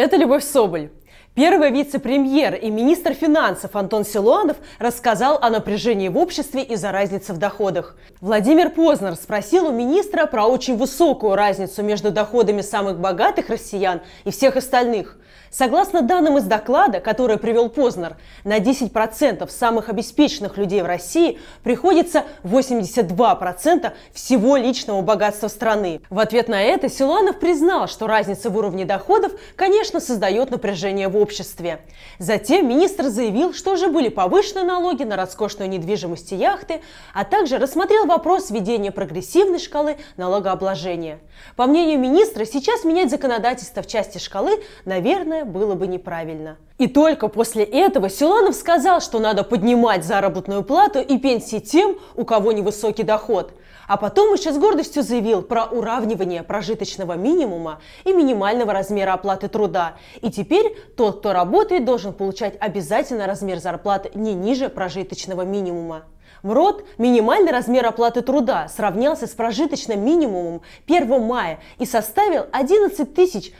Это Любовь Соболь. Первый вице-премьер и министр финансов Антон Силуанов рассказал о напряжении в обществе из-за разницы в доходах. Владимир Познер спросил у министра про очень высокую разницу между доходами самых богатых россиян и всех остальных. Согласно данным из доклада, который привел Познер, на 10% самых обеспеченных людей в России приходится 82% всего личного богатства страны. В ответ на это Силуанов признал, что разница в уровне доходов, конечно, создает напряжение в обществе. Затем министр заявил, что уже были повышены налоги на роскошную недвижимость и яхты, а также рассмотрел вопрос введения прогрессивной шкалы налогообложения. По мнению министра, сейчас менять законодательство в части шкалы, наверное, было бы неправильно. И только после этого Силанов сказал, что надо поднимать заработную плату и пенсии тем, у кого невысокий доход. А потом еще с гордостью заявил про уравнивание прожиточного минимума и минимального размера оплаты труда. И теперь тот, кто работает, должен получать обязательно размер зарплаты не ниже прожиточного минимума. В рот минимальный размер оплаты труда сравнялся с прожиточным минимумом 1 мая и составил 11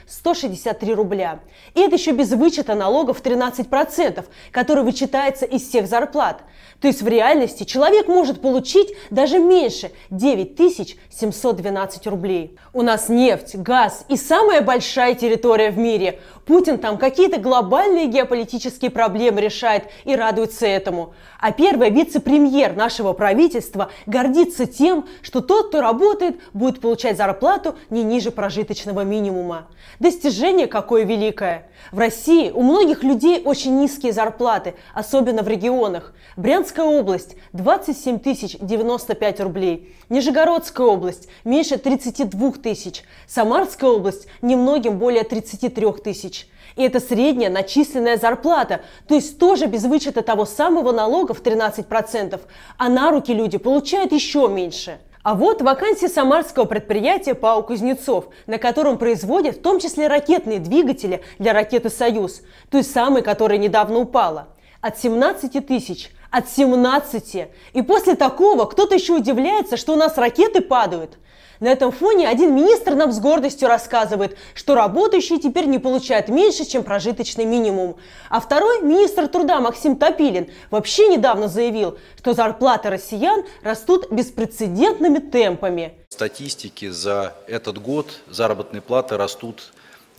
163 рубля. И это еще без вычета налогов 13%, который вычитается из всех зарплат. То есть в реальности человек может получить даже меньше 9 712 рублей. У нас нефть, газ и самая большая территория в мире. Путин там какие-то глобальные геополитические проблемы решает и радуется этому. А первый вице-премьер премьер нашего правительства гордится тем, что тот, кто работает, будет получать зарплату не ниже прожиточного минимума. Достижение какое великое! В России у многих людей очень низкие зарплаты, особенно в регионах. Брянская область – 27 тысяч 95 рублей, Нижегородская область – меньше 32 тысяч, Самарская область – немногим более 33 тысяч. И это средняя начисленная зарплата, то есть тоже без вычета того самого налога в 13%, а на руки люди получают еще меньше. А вот вакансия самарского предприятия Пау «Кузнецов», на котором производят в том числе ракетные двигатели для ракеты «Союз», то есть самой, которая недавно упала – от 17 тысяч, от 17. И после такого кто-то еще удивляется, что у нас ракеты падают. На этом фоне один министр нам с гордостью рассказывает, что работающие теперь не получают меньше, чем прожиточный минимум. А второй министр труда Максим Топилин вообще недавно заявил, что зарплаты россиян растут беспрецедентными темпами. Статистики за этот год заработные платы растут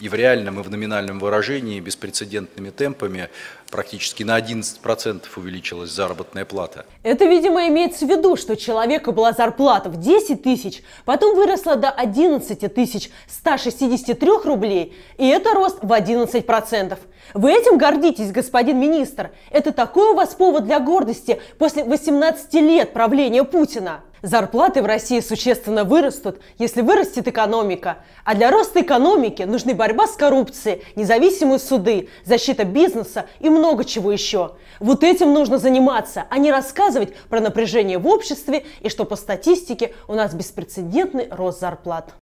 и в реальном, и в номинальном выражении беспрецедентными темпами практически на 11% увеличилась заработная плата. Это, видимо, имеется в виду, что человека была зарплата в 10 тысяч, потом выросла до 11 тысяч 163 рублей, и это рост в 11%. Вы этим гордитесь, господин министр. Это такой у вас повод для гордости после 18 лет правления Путина. Зарплаты в России существенно вырастут, если вырастет экономика. А для роста экономики нужны борьба с коррупцией, независимые суды, защита бизнеса и много чего еще. Вот этим нужно заниматься, а не рассказывать про напряжение в обществе и что по статистике у нас беспрецедентный рост зарплат.